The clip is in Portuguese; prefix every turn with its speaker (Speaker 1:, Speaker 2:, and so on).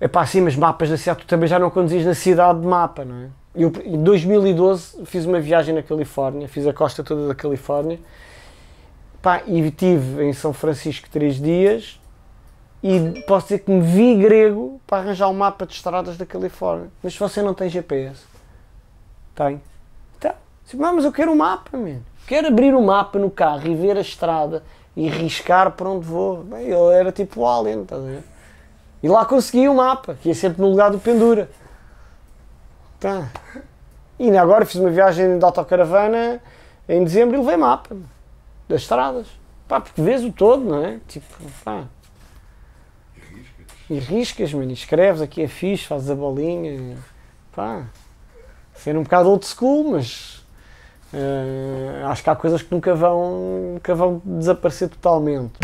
Speaker 1: É pá, sim, mas mapas da cidade, tu também já não conduzis na cidade de mapa, não é? Eu, em 2012 fiz uma viagem na Califórnia, fiz a costa toda da Califórnia, pá, e tive em São Francisco três dias e posso dizer que me vi grego para arranjar o um mapa de estradas da Califórnia. Mas se você não tem GPS, tem. Então, mas eu quero um mapa, mano. Quero abrir o um mapa no carro e ver a estrada e riscar para onde vou. Bem, eu era tipo o Allen, estás a ver? E lá consegui o um mapa, que ia é sempre no lugar do Pendura. Tá. E agora fiz uma viagem de autocaravana em dezembro e levei mapa das estradas. Pá, porque vês o todo, não é? Tipo, pá. E riscas, mano, e escreves aqui é fixe, fazes a bolinha. Pá. Ser um bocado old school, mas uh, acho que há coisas que nunca vão, nunca vão desaparecer totalmente.